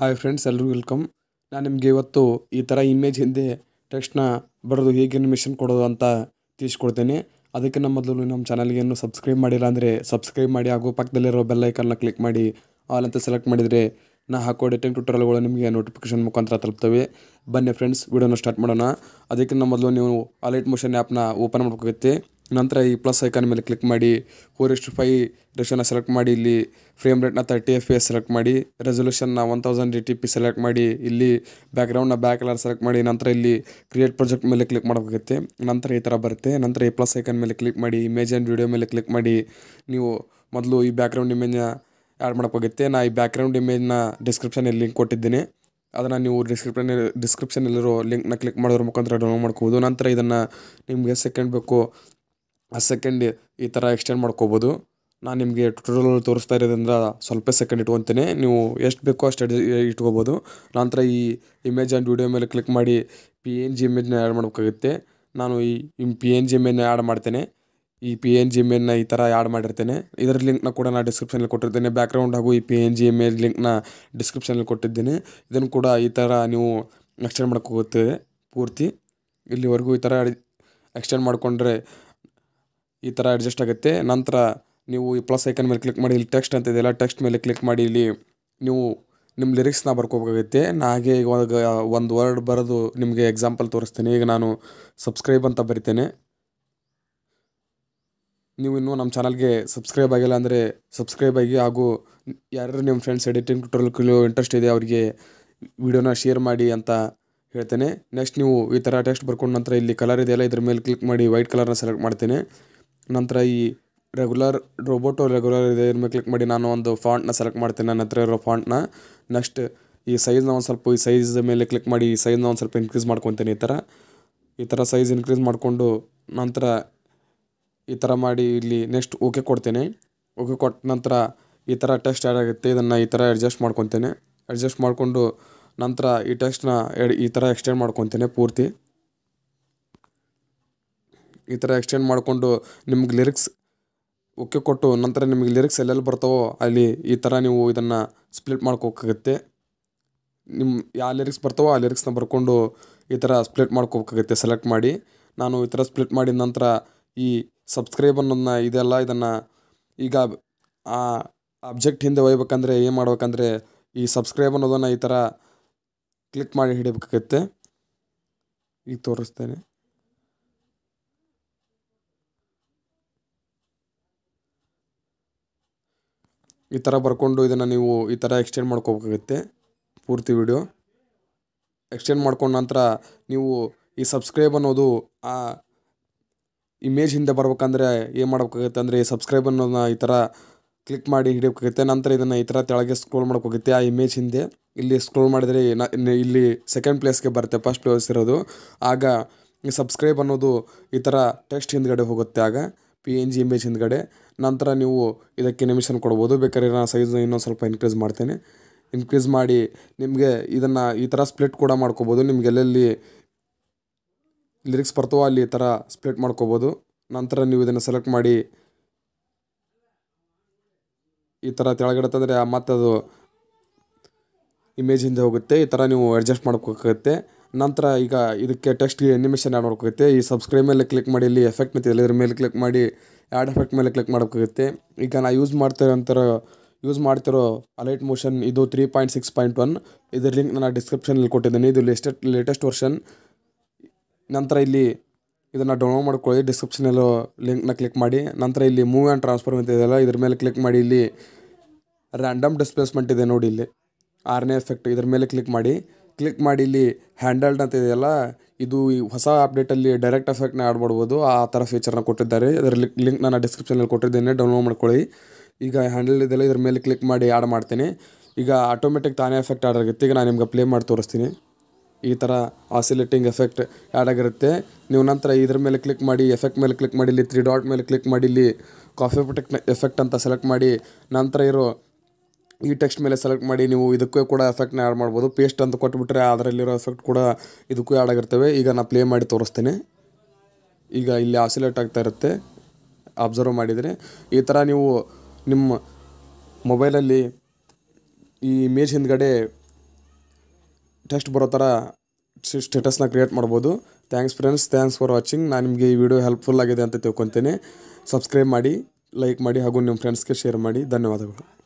hi friends ಎಲ್ಲರೂ welcome ನಾನು ನಿಮಗೆ ಇವತ್ತು ಈ ಥರ ಇಮೇಜ್ ಹಿಂದೆ ಟೆಕ್ಸ್ಟ್ನ ಬರೋದು ಹೇಗೆ ಅನಿಮೇಷನ್ ಕೊಡೋದು ಅಂತ ತಿಳಿಸ್ಕೊಡ್ತೇನೆ ಅದಕ್ಕೆ ಮೊದಲು ನಮ್ಮ ಚಾನಲ್ಗೆ ಏನು ಸಬ್ಸ್ಕ್ರೈಬ್ ಮಾಡಿಲ್ಲ ಅಂದರೆ ಸಬ್ಸ್ಕ್ರೈಬ್ ಮಾಡಿ ಹಾಗೂ ಪಕ್ಕದಲ್ಲಿರೋ ಬೆಲ್ಲೈಕನ್ನ ಕ್ಲಿಕ್ ಮಾಡಿ ಆಲ್ ಅಂತ ಸೆಲೆಕ್ಟ್ ಮಾಡಿದರೆ ನಾ ಹಾಕೋ ಡೆಟೆನ್ ಟ್ಯೂಟರ್ಗಳು ನಿಮಗೆ ನೋಟಿಫಿಕೇಷನ್ ಮುಖಾಂತರ ತಲುಪ್ತವೆ ಬನ್ನಿ ಫ್ರೆಂಡ್ಸ್ ವೀಡಿಯೋನ ಸ್ಟಾರ್ಟ್ ಮಾಡೋಣ ಅದಕ್ಕಿಂತ ಮೊದಲು ನೀವು ಅಲೈಟ್ ಮೋಷನ್ ಆ್ಯಪ್ನ ಓಪನ್ ಮಾಡ್ಕೋಗುತ್ತೆ ನಂತರ ಈ ಪ್ಲಸ್ ಐಕಾನ್ ಮೇಲೆ ಕ್ಲಿಕ್ ಮಾಡಿ ಫೋರ್ ಇಷ್ಟು ಫೈ ರೆಷನ್ನ ಸೆಲೆಕ್ಟ್ ಮಾಡಿ ಇಲ್ಲಿ ಫ್ರೇಮ್ ರೇಟ್ನ thirty F P S select ಮಾಡಿ ರೆಸೊಲ್ಯೂಷನ್ನ one thousand T P select ಮಾಡಿ ಇಲ್ಲಿ ಬ್ಯಾಕ್ಗ್ರೌಂಡ್ನ ಬ್ಯಾಕ್ ಕಲರ್ ಸೆಲೆಕ್ಟ್ ಮಾಡಿ ನಂತರ ಇಲ್ಲಿ ಕ್ರಿಯೇಟ್ ಪ್ರಾಜೆಕ್ಟ್ ಮೇಲೆ ಕ್ಲಿಕ್ ಮಾಡಬೇಕಾಗುತ್ತೆ ನಂತರ ಈ ಥರ ಬರುತ್ತೆ ನಂತರ ಈ ಪ್ಲಸ್ ಐಕನ್ ಮೇಲೆ ಕ್ಲಿಕ್ ಮಾಡಿ ಇಮೇಜ್ ಆ್ಯಂಡ್ ವಿಡಿಯೋ ಮೇಲೆ ಕ್ಲಿಕ್ ಮಾಡಿ ನೀವು ಮೊದಲು ಈ ಬ್ಯಾಕ್ಗ್ರೌಂಡ್ ಇಮೇಜ್ನ ಆ್ಯಡ್ ಮಾಡೋಕ್ಕಾಗುತ್ತೆ ನಾನು ಈ ಬ್ಯಾಕ್ಗ್ರೌಂಡ್ ಇಮೇಜ್ನ ಡಿಸ್ಕ್ರಿಪ್ಷನಲ್ಲಿ ಲಿಂಕ್ ಕೊಟ್ಟಿದ್ದೀನಿ ಅದನ್ನು ನೀವು ಡಿಸ್ಕ್ರಿಪ್ಷನ್ ಡಿಸ್ಕ್ರಿಪ್ಷನಲ್ಲಿರೋ ಲಿಂಕ್ನ ಕ್ಲಿಕ್ ಮಾಡೋದ್ರ ಮುಖಾಂತರ ಡೌನ್ಲೋಡ್ ಮಾಡ್ಕೋಬೋದು ನಂತರ ಇದನ್ನು ನಿಮಗೆ ಸೆಕೆಂಡ್ ಬೇಕು ಸೆಕೆಂಡ್ ಈ ಥರ ಎಕ್ಸ್ಟೆಂಡ್ ಮಾಡ್ಕೋಬೋದು ನಾನು ನಿಮಗೆ ಟ್ಯುಟೋರಿಯಲ್ ತೋರಿಸ್ತಾ ಇರೋದ್ರಿಂದ ಸ್ವಲ್ಪ ಸೆಕೆಂಡ್ ಇಟ್ಕೊತೇನೆ ನೀವು ಎಷ್ಟು ಬೇಕೋ ಅಷ್ಟು ಇಟ್ಕೋಬೋದು ನಂತರ ಈ ಇಮೇಜ್ ಆ್ಯಂಡ್ ವಿಡಿಯೋ ಮೇಲೆ ಕ್ಲಿಕ್ ಮಾಡಿ ಪಿ ಎನ್ ಜಿ ಇಮೇಜ್ನ ಆ್ಯಡ್ ಮಾಡಬೇಕಾಗುತ್ತೆ ನಾನು ಈ ಪಿ ಎನ್ ಜಿ ಇಮೇಜ್ನ ಆ್ಯಡ್ ಮಾಡ್ತೇನೆ ಈ ಪಿ ಎನ್ ಜಿ ಇಮೇಜ್ನ ಈ ಥರ ಆ್ಯಡ್ ಮಾಡಿರ್ತೇನೆ ಇದರ ಲಿಂಕ್ನ ಕೂಡ ನಾನು ಡಿಸ್ಕ್ರಿಪ್ಷನಲ್ಲಿ ಕೊಟ್ಟಿರ್ತೇನೆ ಬ್ಯಾಕ್ಗ್ರೌಂಡ್ ಹಾಗೂ ಈ ಪಿ ಎನ್ ಜಿ ಇಮೇಜ್ ಲಿಂಕ್ನ ಡಿಸ್ಕ್ರಿಪ್ಷನಲ್ಲಿ ಕೊಟ್ಟಿದ್ದೇನೆ ಇದನ್ನು ಕೂಡ ಈ ಥರ ನೀವು ಎಕ್ಸ್ಟೆಂಡ್ ಮಾಡ್ಕೋಗುತ್ತದೆ ಪೂರ್ತಿ ಇಲ್ಲಿವರೆಗೂ ಈ ಥರ ಎಕ್ಸ್ಟೆಂಡ್ ಮಾಡಿಕೊಂಡ್ರೆ ಈ ಥರ ಅಡ್ಜಸ್ಟ್ ಆಗುತ್ತೆ ನಂತರ ನೀವು ಈ ಪ್ಲಸ್ ಐಕನ್ ಮೇಲೆ ಕ್ಲಿಕ್ ಮಾಡಿ ಇಲ್ಲಿ ಟೆಕ್ಸ್ಟ್ ಅಂತ ಇದೆಲ್ಲ ಟೆಕ್ಸ್ಟ್ ಮೇಲೆ ಕ್ಲಿಕ್ ಮಾಡಿ ಇಲ್ಲಿ ನೀವು ನಿಮ್ಮ ಲಿರಿಕ್ಸ್ನ ಬರ್ಕೋಬೇಕಾಗುತ್ತೆ ನಾ ಹಾಗೆ ಇವಾಗ ಒಂದು ವರ್ಡ್ ಬರೆದು ನಿಮಗೆ ಎಕ್ಸಾಂಪಲ್ ತೋರಿಸ್ತೇನೆ ಈಗ ನಾನು ಸಬ್ಸ್ಕ್ರೈಬ್ ಅಂತ ಬರಿತೇನೆ ನೀವು ಇನ್ನೂ ನಮ್ಮ ಚಾನಲ್ಗೆ ಸಬ್ಸ್ಕ್ರೈಬ್ ಆಗಿಲ್ಲ ಅಂದರೆ ಸಬ್ಸ್ಕ್ರೈಬ್ ಆಗಿ ಹಾಗೂ ಯಾರ್ಯಾರು ನಿಮ್ಮ ಫ್ರೆಂಡ್ಸ್ ಎಡಿಟಿಂಗ್ ಟ್ಯೂಟೋರಿಯಲ್ ಕಲಿಯೋ ಇಂಟ್ರೆಸ್ಟ್ ಇದೆ ಅವರಿಗೆ ವಿಡಿಯೋನ ಶೇರ್ ಮಾಡಿ ಅಂತ ಹೇಳ್ತೇನೆ ನೆಕ್ಸ್ಟ್ ನೀವು ಈ ಥರ ಟೆಕ್ಸ್ಟ್ ಬರ್ಕೊಂಡು ನಂತರ ಇಲ್ಲಿ ಕಲರ್ ಇದೆಯಲ್ಲ ಇದ್ರ ಮೇಲೆ ಕ್ಲಿಕ್ ಮಾಡಿ ವೈಟ್ ಕಲರ್ನ ಸೆಲೆಕ್ಟ್ ಮಾಡ್ತೇನೆ ನಂತರ ಈ ರೆಗ್ಯುಲರ್ ರೋಬೋಟೋ ರೆಗ್ಯುಲರ್ ಇದೆ ಇದ್ರ ಮೇಲೆ ಕ್ಲಿಕ್ ಮಾಡಿ ನಾನು ಒಂದು ಫಾಂಟ್ನ ಸೆಲೆಕ್ಟ್ ಮಾಡ್ತೀನಿ ನನ್ನ ಹತ್ರ ಇರೋ ಫಾಂಟ್ನ ನೆಕ್ಸ್ಟ್ ಈ ಸೈಜ್ನ ಒಂದು ಸ್ವಲ್ಪ ಈ ಸೈಜ್ ಮೇಲೆ ಕ್ಲಿಕ್ ಮಾಡಿ ಈ ಸೈಜ್ನ ಒಂದು ಸ್ವಲ್ಪ ಇನ್ಕ್ರೀಸ್ ಮಾಡ್ಕೊತೀನಿ ಈ ಥರ ಈ ಥರ ಸೈಜ್ ಇನ್ಕ್ರೀಸ್ ಮಾಡಿಕೊಂಡು ನಂತರ ಈ ಥರ ಮಾಡಿ ಇಲ್ಲಿ ನೆಕ್ಸ್ಟ್ ಓಕೆ ಕೊಡ್ತೇನೆ ಓಕೆ ಕೊಟ್ಟ ನಂತರ ಈ ಥರ ಟೆಸ್ಟ್ ಆ್ಯಡ್ ಆಗುತ್ತೆ ಇದನ್ನು ಈ ಥರ ಅಡ್ಜಸ್ಟ್ ಮಾಡ್ಕೊತೇನೆ ಅಡ್ಜಸ್ಟ್ ಮಾಡಿಕೊಂಡು ನಂತರ ಈ ಟೆಸ್ಟ್ನ ಈ ಥರ ಎಕ್ಸ್ಟೆಂಡ್ ಮಾಡ್ಕೊತೇನೆ ಪೂರ್ತಿ ಈ ಥರ ಎಕ್ಸ್ಟೆಂಡ್ ಮಾಡಿಕೊಂಡು ನಿಮ್ಗೆ ಲಿರಿಕ್ಸ್ ಓಕೆ ಕೊಟ್ಟು ನಂತರ ನಿಮಗೆ ಲಿರಿಕ್ಸ್ ಎಲ್ಲೆಲ್ಲಿ ಬರ್ತಾವೋ ಅಲ್ಲಿ ಈ ಥರ ನೀವು ಇದನ್ನು ಸ್ಪ್ಲಿಟ್ ಮಾಡ್ಕೋಬೇಕಾಗತ್ತೆ ನಿಮ್ಮ ಯಾವ ಲಿರಿಕ್ಸ್ ಬರ್ತಾವೋ ಆ ಲಿರಿಕ್ಸ್ನ ಬರ್ಕೊಂಡು ಈ ಥರ ಸ್ಪ್ಲಿಟ್ ಮಾಡ್ಕೋಬೇಕಾಗತ್ತೆ ಸೆಲೆಕ್ಟ್ ಮಾಡಿ ನಾನು ಈ ಥರ ಸ್ಪ್ಲಿಟ್ ಮಾಡಿದ ನಂತರ ಈ ಸಬ್ಸ್ಕ್ರೈಬ್ ಅನ್ನೋದನ್ನ ಇದೆಲ್ಲ ಇದನ್ನು ಈಗ ಆ ಅಬ್ಜೆಕ್ಟ್ ಹಿಂದೆ ಒಯ್ಬೇಕಂದ್ರೆ ಏನು ಮಾಡ್ಬೇಕಂದ್ರೆ ಈ ಸಬ್ಸ್ಕ್ರೈಬ್ ಅನ್ನೋದನ್ನು ಈ ಥರ ಕ್ಲಿಕ್ ಮಾಡಿ ಹಿಡಿಬೇಕಾಗತ್ತೆ ಈಗ ತೋರಿಸ್ತೇನೆ ಈ ಥರ ಬರ್ಕೊಂಡು ಇದನ್ನು ನೀವು ಈ ಥರ ಎಕ್ಸ್ಟೆಂಡ್ ಮಾಡ್ಕೋಬೇಕಾಗುತ್ತೆ ಪೂರ್ತಿ ವಿಡಿಯೋ ಎಕ್ಸ್ಟೆಂಡ್ ಮಾಡ್ಕೊಂಡ ನಂತರ ನೀವು ಈ ಸಬ್ಸ್ಕ್ರೈಬ್ ಅನ್ನೋದು ಆ ಇಮೇಜ್ ಹಿಂದೆ ಬರ್ಬೇಕಂದ್ರೆ ಏನು ಮಾಡ್ಬೇಕಾಗುತ್ತೆ ಅಂದರೆ ಈ ಸಬ್ಸ್ಕ್ರೈಬ್ ಅನ್ನೋದನ್ನ ಈ ಥರ ಕ್ಲಿಕ್ ಮಾಡಿ ಹಿಡಿಬೇಕಾಗುತ್ತೆ ನಂತರ ಇದನ್ನು ಈ ಥರ ತೆಳಗೆ ಸ್ಕ್ರೋಲ್ ಮಾಡ್ಕೋಗುತ್ತೆ ಆ ಇಮೇಜ್ ಹಿಂದೆ ಇಲ್ಲಿ ಸ್ಕ್ರೋಲ್ ಮಾಡಿದರೆ ಇಲ್ಲಿ ಸೆಕೆಂಡ್ ಪ್ಲೇಸ್ಗೆ ಬರುತ್ತೆ ಫಸ್ಟ್ ಪ್ಲೇಸ್ ಇರೋದು ಆಗ ಈ ಸಬ್ಸ್ಕ್ರೈಬ್ ಅನ್ನೋದು ಈ ಥರ ಟೆಕ್ಸ್ಟ್ ಹಿಂದ್ಗಡೆ ಹೋಗುತ್ತೆ ಆಗ ಪಿ ಎನ್ ಜಿ ಇಮೇಜ್ ಹಿಂದ್ಗಡೆ ನಂತರ ನೀವು ಇದಕ್ಕೆ ಎನಿಮೇಷನ್ ಕೊಡ್ಬೋದು ಬೇಕಾದ್ರೆ ನಾನು ಸೈಜ್ನ ಇನ್ನೊಂದು ಸ್ವಲ್ಪ ಇನ್ಕ್ರೀಸ್ ಮಾಡ್ತೇನೆ ಇನ್ಕ್ರೀಸ್ ಮಾಡಿ ನಿಮಗೆ ಇದನ್ನು ಈ ಥರ ಸ್ಪ್ಲಿಟ್ ಕೂಡ ಮಾಡ್ಕೋಬೋದು ನಿಮ್ಗೆ ಎಲ್ಲೆಲ್ಲಿ ಲಿರಿಕ್ಸ್ ಬರ್ತವೋ ಅಲ್ಲಿ ಈ ಥರ ಸ್ಪ್ಲಿಟ್ ಮಾಡ್ಕೋಬೋದು ನಂತರ ನೀವು ಇದನ್ನು ಸೆಲೆಕ್ಟ್ ಮಾಡಿ ಈ ಥರ ತೆಳಗಡೆ ತಂದರೆ ಮತ್ತೆ ಅದು ಇಮೇಜ್ ಹಿಂದೆ ಹೋಗುತ್ತೆ ಈ ಥರ ನೀವು ಅಡ್ಜಸ್ಟ್ ಮಾಡ್ಕೋಕ್ಕಾಗುತ್ತೆ ನಂತರ ಈಗ ಇದಕ್ಕೆ ಟೆಕ್ಸ್ಟ್ ಅನಿಮೇಷನ್ ಆ್ಯಡ್ ಮಾಡ್ಬೇಕಾಗುತ್ತೆ ಈ ಸಬ್ಸ್ಕ್ರೈಬ್ ಮೇಲೆ ಕ್ಲಿಕ್ ಮಾಡಿ ಇಲ್ಲಿ ಎಫೆಕ್ಟ್ ಮತ್ತು ಇದ್ರ ಮೇಲೆ ಕ್ಲಿಕ್ ಮಾಡಿ ಆ್ಯಡ್ ಎಫೆಕ್ಟ್ ಮೇಲೆ ಕ್ಲಿಕ್ ಮಾಡಬೇಕಾಗುತ್ತೆ ಈಗ ನಾನು ಯೂಸ್ ಮಾಡ್ತಿರೋಂಥರ ಯೂಸ್ ಮಾಡ್ತಿರೋ ಅಲೈಟ್ ಮೋಷನ್ ಇದು three point six point one ಇದರ ಲಿಂಕ್ ನಾನು ಡಿಸ್ಕ್ರಿಪ್ಷನಲ್ಲಿ ಕೊಟ್ಟಿದ್ದೀನಿ ಇದು ಲೇಟೆಸ್ಟ್ ಲೇಟೆಸ್ಟ್ ವರ್ಷನ್ ನಂತರ ಇಲ್ಲಿ ಇದನ್ನು ಡೌನ್ಲೋಡ್ ಮಾಡ್ಕೊಳ್ಳಿ ಡಿಸ್ಕ್ರಿಪ್ಷನಲ್ಲೂ ಲಿಂಕ್ನ ಕ್ಲಿಕ್ ಮಾಡಿ ನಂತರ ಇಲ್ಲಿ ಮೂವ್ ಆ್ಯಂಡ್ ಟ್ರಾನ್ಸ್ಫರ್ ಅಂತ ಇದೆಯಲ್ಲ ಇದ್ರ ಮೇಲೆ ಕ್ಲಿಕ್ ಮಾಡಿ ಇಲ್ಲಿ ರ್ಯಾಂಡಮ್ ಡಿಸ್ಪ್ಲೇಸ್ಮೆಂಟ್ ಇದೆ ನೋಡಿ ಇಲ್ಲಿ ಆರನೇ ಎಫೆಕ್ಟ್ ಇದ್ರ ಮೇಲೆ ಕ್ಲಿಕ್ ಮಾಡಿ ಕ್ಲಿಕ್ ಮಾಡಿ ಇಲ್ಲಿ ಹ್ಯಾಂಡಲ್ಡ್ ಅಂತ ಇದೆಯಲ್ಲ ಇದು ಈ ಹೊಸ ಅಪ್ಡೇಟಲ್ಲಿ ಡೈರೆಕ್ಟ್ ಎಫೆಕ್ಟ್ನ ಆ್ಯಡ್ ಮಾಡ್ಬೋದು ಆ ಥರ ಫೀಚರ್ನ ಕೊಟ್ಟಿದ್ದಾರೆ ಅದರ ಲಿಂಕ್ ನಾನು ಡಿಸ್ಕ್ರಿಪ್ಷನಲ್ಲಿ ಕೊಟ್ಟಿದ್ದೇನೆ ಡೌನ್ಲೋಡ್ ಮಾಡ್ಕೊಳ್ಳಿ ಈಗ ಹ್ಯಾಂಡಲ್ ಇದೆಲ್ಲ ಇದ್ರ ಮೇಲೆ ಕ್ಲಿಕ್ ಮಾಡಿ ಆ್ಯಡ್ ಮಾಡ್ತೀನಿ ಈಗ ಆಟೋಮೆಟಿಕ್ ತಾನೇ ಎಫೆಕ್ಟ್ ಆ್ಯಡ್ ಆಗುತ್ತೆ ಈಗ ನಾನು ನಿಮ್ಗೆ ಪ್ಲೇ ಮಾಡಿ ತೋರಿಸ್ತೀನಿ ಈ ಥರ ಆಸಿಲೇಟಿಂಗ್ ಎಫೆಕ್ಟ್ ಆ್ಯಡ್ ಆಗಿರುತ್ತೆ ನೀವು ನಂತರ ಇದ್ರ ಮೇಲೆ ಕ್ಲಿಕ್ ಮಾಡಿ ಎಫೆಕ್ಟ್ ಮೇಲೆ ಕ್ಲಿಕ್ ಮಾಡಿ ಇಲ್ಲಿ ತ್ರೀ ಡಾಟ್ ಮೇಲೆ ಕ್ಲಿಕ್ ಮಾಡಿ ಇಲ್ಲಿ ಕಾಫಿ ಪುಟಕ್ ಎಫೆಕ್ಟ್ ಅಂತ ಸೆಲೆಕ್ಟ್ ಮಾಡಿ ನಂತರ ಇರೋ ಈ ಟೆಕ್ಸ್ಟ್ ಮೇಲೆ ಸೆಲೆಕ್ಟ್ ಮಾಡಿ ನೀವು ಇದಕ್ಕೂ ಕೂಡ ಎಫೆಕ್ಟ್ನ ಆ್ಯಡ್ ಮಾಡ್ಬೋದು ಪೇಸ್ಟ್ ಅಂತ ಕೊಟ್ಬಿಟ್ರೆ ಅದರಲ್ಲಿರೋ ಎಫೆಕ್ಟ್ ಕೂಡ ಇದಕ್ಕೂ ಆ್ಯಡ್ ಆಗಿರ್ತವೆ ಈಗ ನಾನು ಪ್ಲೇ ಮಾಡಿ ತೋರಿಸ್ತೇನೆ ಈಗ ಇಲ್ಲಿ ಆಸಿಲೇಟ್ ಆಗ್ತಾ ಇರುತ್ತೆ ಅಬ್ಸರ್ವ್ ಮಾಡಿದರೆ ಈ ಥರ ನೀವು ನಿಮ್ಮ ಮೊಬೈಲಲ್ಲಿ ಈ ಇಮೇಜ್ ಹಿಂದ್ಗಡೆ ಟೆಕ್ಸ್ಟ್ ಬರೋ ಥರ ಸ್ಟೇಟಸ್ನ ಕ್ರಿಯೇಟ್ ಮಾಡ್ಬೋದು thanks friends thanks for watching ನಾನು ನಿಮಗೆ ಈ ವಿಡಿಯೋ ಹೆಲ್ಪ್ಫುಲ್ ಆಗಿದೆ ಅಂತ ತಿಳ್ಕೊತೇನೆ ಸಬ್ಸ್ಕ್ರೈಬ್ ಮಾಡಿ ಲೈಕ್ ಮಾಡಿ ಹಾಗೂ ನಿಮ್ಮ ಫ್ರೆಂಡ್ಸ್ಗೆ ಶೇರ್ ಮಾಡಿ ಧನ್ಯವಾದಗಳು